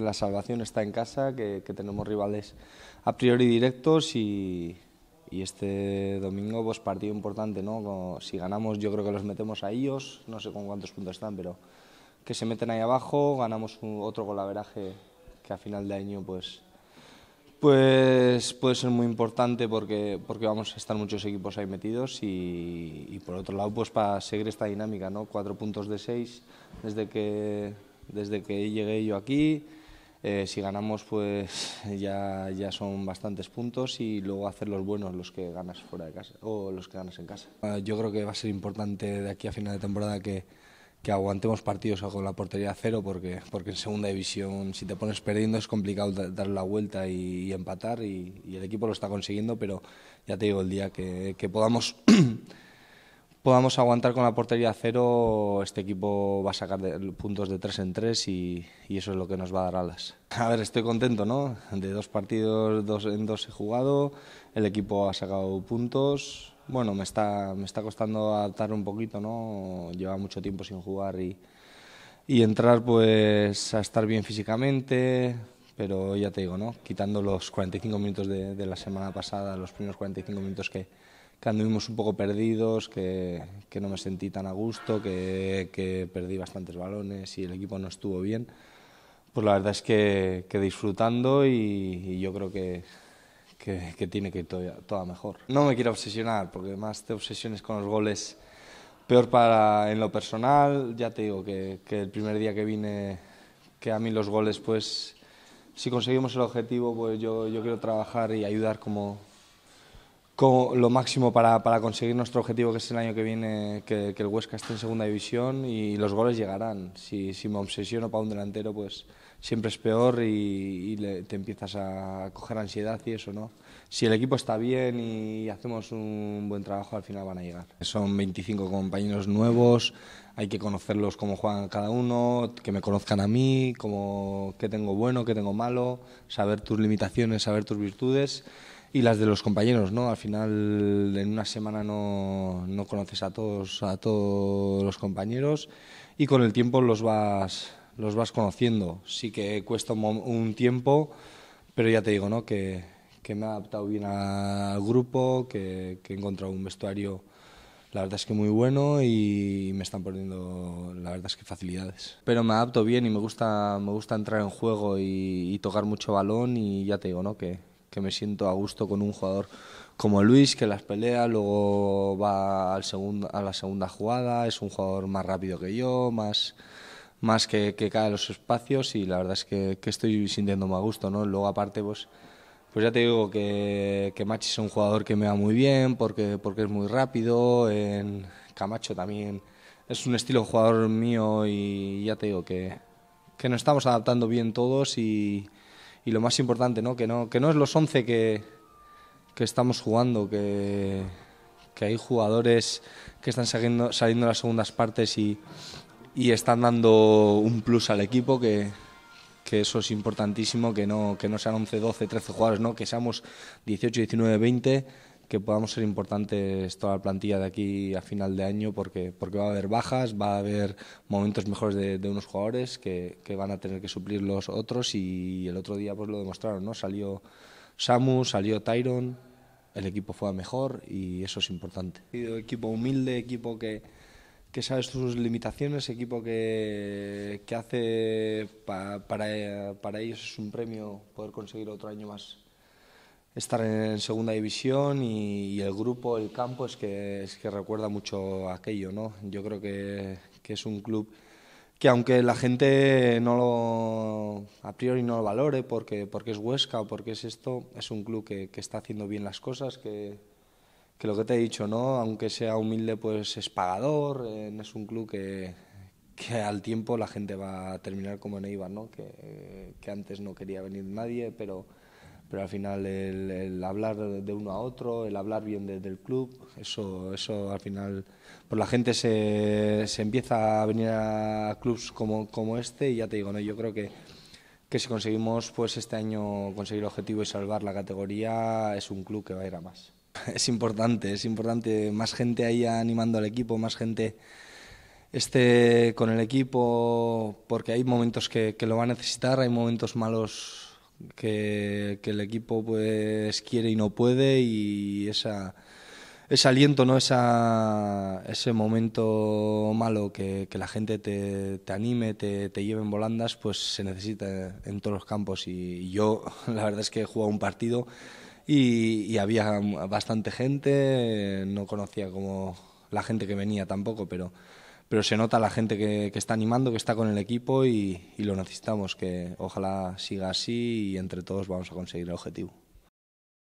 la salvación está en casa, que, tenemos rivales a priori directos y, este domingo pues partido importante, ¿no? si ganamos yo creo que los metemos a ellos, no sé con cuántos puntos están, pero que se meten ahí abajo, ganamos otro golaveraje que a final de año pues pues puede ser muy importante porque, porque vamos a estar muchos equipos ahí metidos y, y por otro lado pues para seguir esta dinámica, ¿no? Cuatro puntos de seis desde que, desde que llegué yo aquí, eh, si ganamos, pues ya, ya son bastantes puntos y luego hacer los buenos los que ganas fuera de casa o los que ganas en casa. Ah, yo creo que va a ser importante de aquí a final de temporada que, que aguantemos partidos con la portería a cero porque, porque en segunda división si te pones perdiendo es complicado dar la vuelta y, empatar y, y, el equipo lo está consiguiendo, pero ya te digo, el día que, que podamos podamos aguantar con la portería a cero, este equipo va a sacar puntos de tres en tres y, eso es lo que nos va a dar alas. A ver, estoy contento, ¿no? De dos partidos, dos en dos he jugado, el equipo ha sacado puntos. Bueno, me está, me está costando adaptar un poquito, ¿no? Lleva mucho tiempo sin jugar y, y entrar pues a estar bien físicamente, pero ya te digo, ¿no? Quitando los 45 minutos de, de la semana pasada, los primeros 45 minutos que que anduvimos un poco perdidos, que, que, no me sentí tan a gusto, que, que, perdí bastantes balones y el equipo no estuvo bien. Pues la verdad es que, que disfrutando y, yo creo que, tiene que ir toda, mejor. No me quiero obsesionar, porque más te obsesiones con los goles, peor para en lo personal. Ya te digo que, el primer día que vine, que a mí los goles, pues si conseguimos el objetivo, pues yo, yo quiero trabajar y ayudar como, lo máximo para, conseguir nuestro objetivo, que es el año que viene que, el Huesca esté en segunda división y los goles llegarán. Si, me obsesiono para un delantero, pues siempre es peor y, te empiezas a coger ansiedad y eso, ¿no? Si el equipo está bien y hacemos un buen trabajo, al final van a llegar. Son 25 compañeros nuevos, hay que conocerlos cómo juegan cada uno, que me conozcan a mí, ...como qué tengo bueno, qué tengo malo, saber tus limitaciones, saber tus virtudes y las de los compañeros, ¿no? Al final en una semana no, no conoces a todos, a todos los compañeros y con el tiempo los vas, los vas conociendo. Sí que cuesta un, tiempo, pero ya te digo, ¿no? Que, me he adaptado bien al grupo, que, he encontrado un vestuario, la verdad es que muy bueno y me están poniendo, la verdad es que facilidades. Pero me adapto bien y me gusta, me gusta entrar en juego y, y tocar mucho balón y ya te digo, ¿no? Que, que me siento a gusto con un jugador como Luis, que las pelea, luego va al segundo, a la segunda jugada, es un jugador más rápido que yo, más, más que, que cae en los espacios y la verdad es que, que estoy sintiéndome a gusto, ¿no? Luego aparte, pues, pues ya te digo que, que Machi es un jugador que me va muy bien porque, porque es muy rápido, en Camacho también es un estilo jugador mío y ya te digo que, que nos estamos adaptando bien todos y y lo más importante, ¿no? Que, no, que no es los 11 que, estamos jugando, que, hay jugadores que están saliendo, de las segundas partes y, están dando un plus al equipo, que, eso es importantísimo, que no, que no sean 11, 12, 13 jugadores, ¿no? que seamos 18, 19, 20 que podamos ser importantes toda la plantilla de aquí a final de año porque, porque va a haber bajas, va a haber momentos mejores de, unos jugadores que, que, van a tener que suplir los otros y el otro día pues lo demostraron, ¿no? Salió Samu, salió Tyron, el equipo fue a mejor y eso es importante. Equipo humilde, equipo que, que sabe sus limitaciones, equipo que, que hace para, para ellos es un premio poder conseguir otro año más estar en segunda división y, el grupo, el campo, es que, es que recuerda mucho aquello, ¿no? Yo creo que, que, es un club que aunque la gente no lo, a priori no lo valore porque, porque es Huesca o porque es esto, es un club que, está haciendo bien las cosas, que, que, lo que te he dicho, ¿no? Aunque sea humilde, pues es pagador, eh, es un club que, que al tiempo la gente va a terminar como en Eibar, ¿no? Que, que antes no quería venir nadie, pero pero al final el, hablar de uno a otro, el hablar bien del club, eso, eso al final, ...por la gente se, se empieza a venir a clubs como, como, este y ya te digo, no, yo creo que, que si conseguimos pues este año conseguir el objetivo y salvar la categoría, es un club que va a ir a más. Es importante, es importante, más gente ahí animando al equipo, más gente ...este con el equipo, porque hay momentos que, que lo va a necesitar, hay momentos malos que, el equipo pues quiere y no puede y esa ese aliento, ¿no? Esa, ese momento malo que, la gente te, te anime, te, te, lleve en volandas, pues se necesita en todos los campos. Y, yo, la verdad es que he jugado un partido y, y, había bastante gente, no conocía como la gente que venía tampoco, pero pero se nota la gente que, está animando, que está con el equipo y, y lo necesitamos, que ojalá siga así y entre todos vamos a conseguir el objetivo.